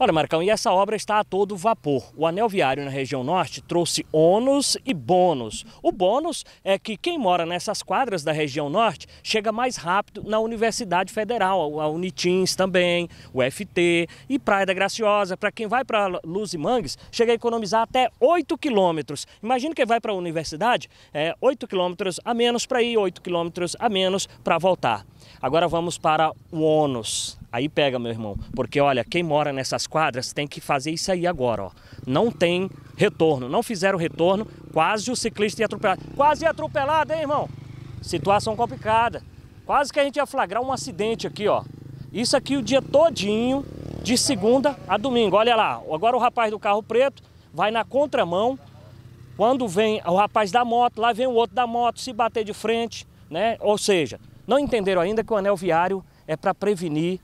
Olha, Marcão, e essa obra está a todo vapor. O anel viário na região norte trouxe ônus e bônus. O bônus é que quem mora nessas quadras da região norte chega mais rápido na Universidade Federal, a Unitins também, o FT e Praia da Graciosa. Para quem vai para Luz e Mangues, chega a economizar até 8 quilômetros. Imagina quem vai para a universidade, é 8 quilômetros a menos para ir, 8 quilômetros a menos para voltar. Agora vamos para o ônus. Aí pega, meu irmão, porque olha, quem mora nessas quadras tem que fazer isso aí agora, ó. Não tem retorno, não fizeram retorno, quase o ciclista ia atropelado. Quase ia atropelado, hein, irmão? Situação complicada. Quase que a gente ia flagrar um acidente aqui, ó. Isso aqui o dia todinho, de segunda a domingo. Olha lá, agora o rapaz do carro preto vai na contramão. Quando vem o rapaz da moto, lá vem o outro da moto, se bater de frente, né? Ou seja, não entenderam ainda que o anel viário é para prevenir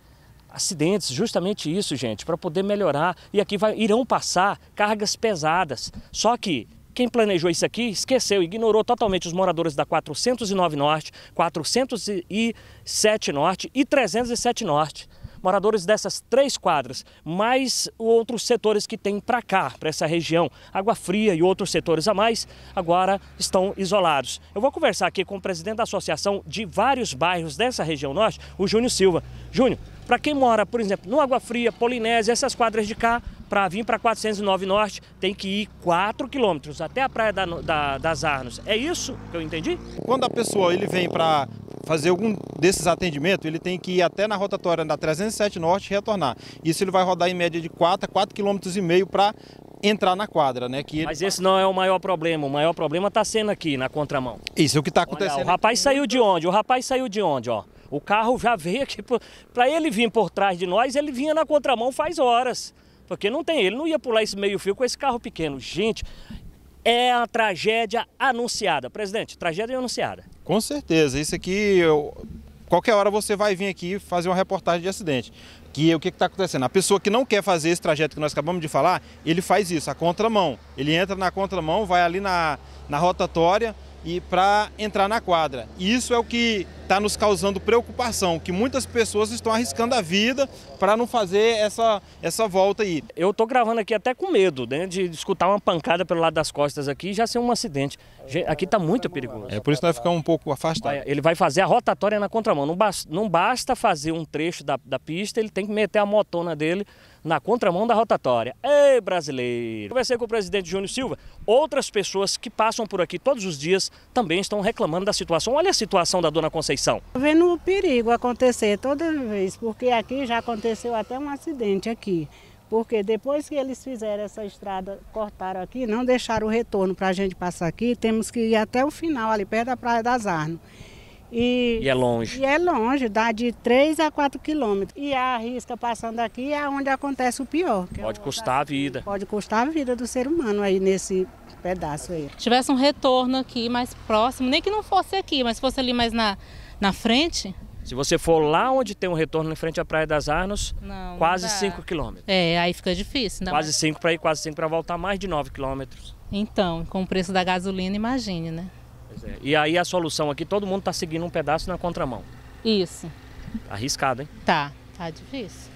acidentes, justamente isso, gente, para poder melhorar. E aqui vai, irão passar cargas pesadas. Só que quem planejou isso aqui esqueceu, ignorou totalmente os moradores da 409 Norte, 407 Norte e 307 Norte moradores dessas três quadras, mais outros setores que tem para cá, para essa região, Água Fria e outros setores a mais, agora estão isolados. Eu vou conversar aqui com o presidente da associação de vários bairros dessa região norte, o Júnior Silva. Júnior, para quem mora, por exemplo, no Água Fria, Polinésia, essas quadras de cá, para vir para 409 Norte, tem que ir 4 quilômetros até a Praia da, da, das Arnos. É isso que eu entendi? Quando a pessoa ele vem para fazer algum desses atendimentos, ele tem que ir até na rotatória da 307 Norte e retornar. Isso ele vai rodar em média de 4 a 4,5 km para entrar na quadra, né? Que Mas esse não é o maior problema. O maior problema está sendo aqui na contramão. Isso é o que está acontecendo. Olha, o rapaz saiu de onde? O rapaz saiu de onde, ó? O carro já veio aqui. Para ele vir por trás de nós, ele vinha na contramão faz horas. Porque não tem, ele não ia pular esse meio-fio com esse carro pequeno. Gente, é a tragédia anunciada. Presidente, tragédia anunciada. Com certeza. Isso aqui, eu... qualquer hora você vai vir aqui fazer uma reportagem de acidente. Que o que está acontecendo? A pessoa que não quer fazer esse trajeto que nós acabamos de falar, ele faz isso, a contramão. Ele entra na contramão, vai ali na, na rotatória, e para entrar na quadra. E isso é o que está nos causando preocupação, que muitas pessoas estão arriscando a vida para não fazer essa, essa volta aí. Eu estou gravando aqui até com medo, né, de escutar uma pancada pelo lado das costas aqui e já ser um acidente. Aqui está muito perigoso. É por isso que vai ficar um pouco afastado. Ele vai fazer a rotatória na contramão. Não, basta, não basta fazer um trecho da, da pista, ele tem que meter a motona dele na contramão da rotatória. Ei, brasileiro! Conversei com o presidente Júnior Silva. Outras pessoas que passam por aqui todos os dias também estão reclamando da situação. Olha a situação da dona Conceição. Tá vendo o perigo acontecer toda vez, porque aqui já aconteceu até um acidente aqui. Porque depois que eles fizeram essa estrada, cortaram aqui, não deixaram o retorno para a gente passar aqui, temos que ir até o final, ali perto da Praia das Arno. E, e, é longe. E é longe, dá de 3 a 4 quilômetros. E a risca passando aqui é onde acontece o pior. É Pode é o custar a vida. Pode custar a vida do ser humano aí nesse pedaço aí. Se tivesse um retorno aqui mais próximo, nem que não fosse aqui, mas fosse ali mais na, na frente. Se você for lá onde tem um retorno em frente à Praia das Arnos, não, quase 5 quilômetros. É, aí fica difícil. Não, quase 5 para ir, quase 5 para voltar, mais de 9 quilômetros. Então, com o preço da gasolina, imagine, né? É. E aí a solução aqui, todo mundo está seguindo um pedaço na contramão. Isso. Arriscado, hein? Tá, tá difícil.